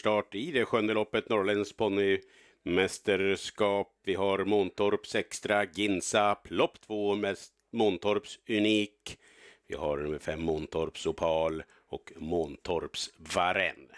start i det sjunde loppet, norrländsk ponnymästerskap. Vi har Montorps Extra, Ginsa, Plopp 2, Montorps Unik. Vi har nummer 5 Montorps Opal och Montorps Varenne.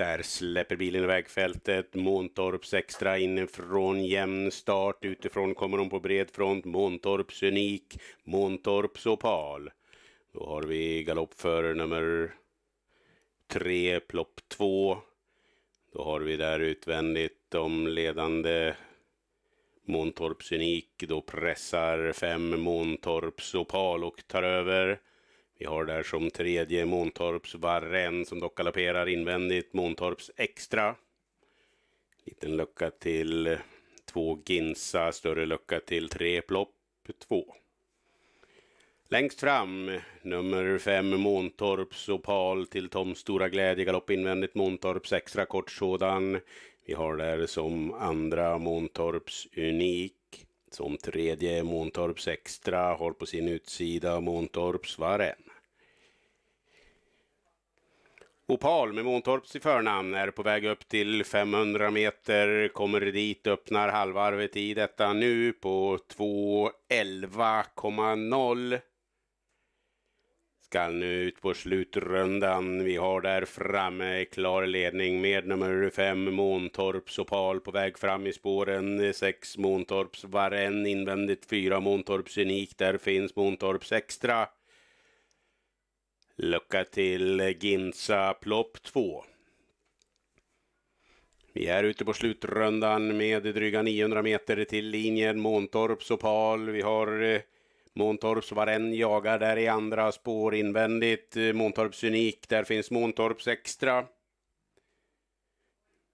Där släpper bilen i vägfältet. Måntorps extra inifrån. Jämn start. Utifrån kommer hon på bred front. Måntorps unik. Måntorps opal. Då har vi galopp för nummer tre, plopp två. Då har vi där utvändigt de ledande Måntorps unik. Då pressar fem Måntorps opal och tar över. Vi har där som tredje Måntorps Varren som dock galopperar invändigt. Måntorps Extra. Liten lucka till två Ginsa, större lucka till tre Plopp 2. Längst fram, nummer fem Måntorps Opal till Toms stora glädje, galopp invändigt Måntorps extra kort sådan. Vi har där som andra Måntorps Unik. Som tredje Måntorps Extra har på sin utsida Måntorps varren Opal med Måntorps i förnamn är på väg upp till 500 meter, kommer dit, öppnar halvarvet i detta nu på 2.11,0. Ska nu ut på slutrundan. Vi har där framme klar ledning med nummer 5 Måntorps Opal på väg fram i spåren. 6 Måntorps Varen invändigt, 4 Måntorps Unik. Där finns Måntorps Extra. Lucka till Ginsa plopp 2. Vi är ute på slutrundan med dryga 900 meter till linjen Måntorps Pal. Vi har eh, Måntorps Varenn jagar där i andra spår invändigt. Eh, Måntorps Unik, där finns Måntorps Extra.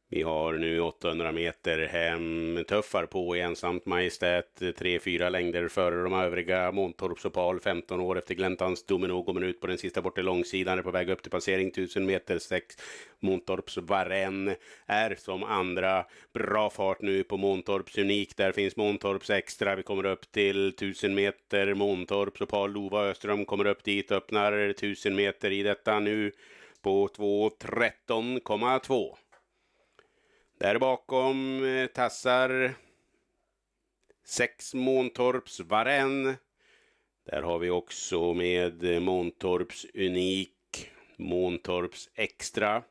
Vi har nu 800 meter hem, tuffar på i ensamt majestät, 3-4 längder före de övriga. och Pal 15 år efter Gläntans Domino kommer ut på den sista bortre långsidan, är på väg upp till passering 1000 meter 6. Måntorps Varen är som andra. Bra fart nu på Måntorps Unik, där finns Måntorps Extra. Vi kommer upp till 1000 meter, Måntorps Pal, Lova Öström kommer upp dit, öppnar 1000 meter i detta nu på 2.13,2. Där bakom eh, tassar sex Måntorps Varenne. Där har vi också med eh, Måntorps Unik, Måntorps Extra.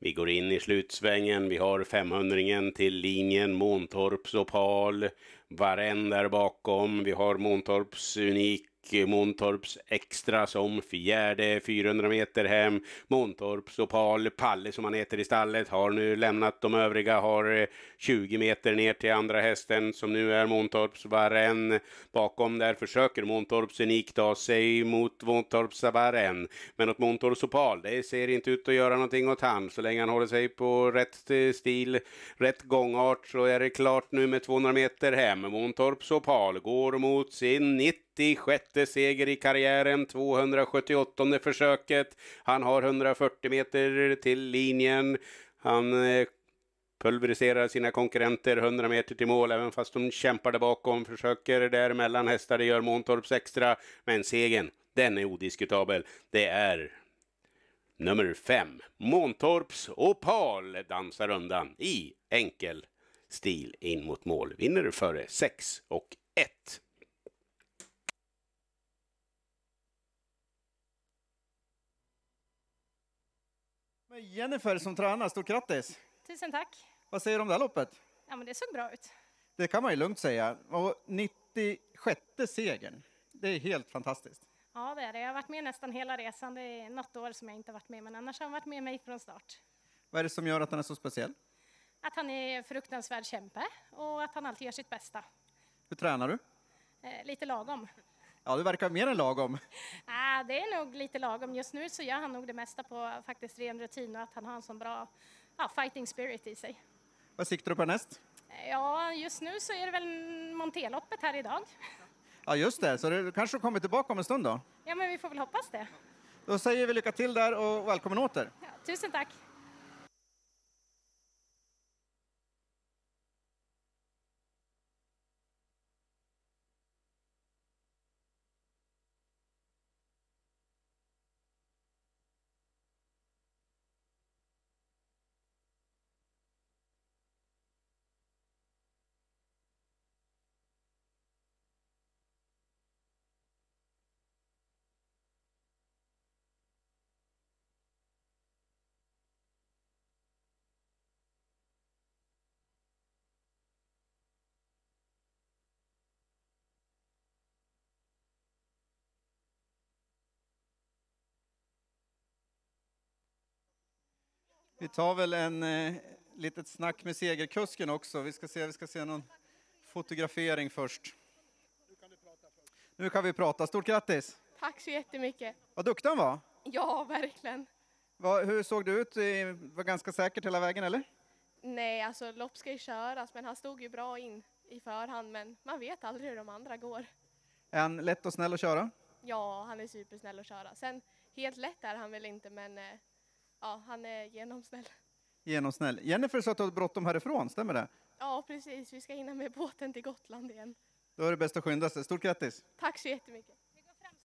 Vi går in i slutsvängen. Vi har 500 till linjen Måntorps Opal, Varenne där bakom. Vi har Måntorps Unik Montorps Extra som fjärde 400 meter hem. Montorps Opal, Palle som han heter i stallet, har nu lämnat de övriga, har 20 eh, meter ner till andra hästen som nu är Montorps Varen. Bakom där försöker Montorps Unik ta sig mot Montorps Varen. Men åt Montorps Opal, det ser inte ut att göra någonting åt han. Så länge han håller sig på rätt eh, stil, rätt gångart så är det klart nu med 200 meter hem. Montorps Opal går mot sin 90 96 seger i karriären, 278 försöket. Han har 140 meter till linjen. Han eh, pulveriserar sina konkurrenter 100 meter till mål, även fast de kämpar där bakom, försöker däremellan, hästar, det gör Måntorps extra. Men segern, den är odiskutabel. Det är nummer fem, Måntorps Opal dansar undan i enkel stil in mot mål, vinner före 6 och 1. Men Jennifer som tränar, stort grattis! Tusen tack! Vad säger du om det här loppet? Ja, men det såg bra ut. Det kan man ju lugnt säga. Och 96 segern, det är helt fantastiskt. Ja, det är det. Jag har varit med nästan hela resan. Det är något år som jag inte varit med, men annars har han varit med mig från start. Vad är det som gör att han är så speciell? Att han är en fruktansvärd kämpe och att han alltid gör sitt bästa. Hur tränar du? Eh, lite lagom. Ja, du verkar mer än lagom. Nej, det är nog lite lagom. Just nu så gör han nog det mesta på faktiskt ren rutin och att han har en sån bra ja, fighting spirit i sig. Vad siktar du på näst? Ja, just nu så är det väl Monteloppet här idag. Ja, just det. Så du kanske kommer tillbaka om en stund då? Ja, men vi får väl hoppas det. Då säger vi lycka till där och välkommen åter. Ja, tusen tack. Vi tar väl en eh, litet snack med segerkusken också. Vi ska se, vi ska se någon fotografering först. Nu kan vi prata. Stort grattis! Tack så jättemycket! Vad duktig han var! Ja, verkligen! Va, hur såg du ut? Var ganska säkert hela vägen, eller? Nej, alltså lopp ska ju köras, men han stod ju bra in i förhand, men man vet aldrig hur de andra går. Är han lätt och snäll att köra? Ja, han är supersnäll att köra. Sen helt lätt är han väl inte, men eh, Ja, han är genomsnäll. Genomsnäll. Jennifer sa att du har bråttom härifrån, stämmer det? Ja, precis. Vi ska hinna med båten till Gotland igen. Då är det bäst att skynda sig. Stort grattis! Tack så jättemycket!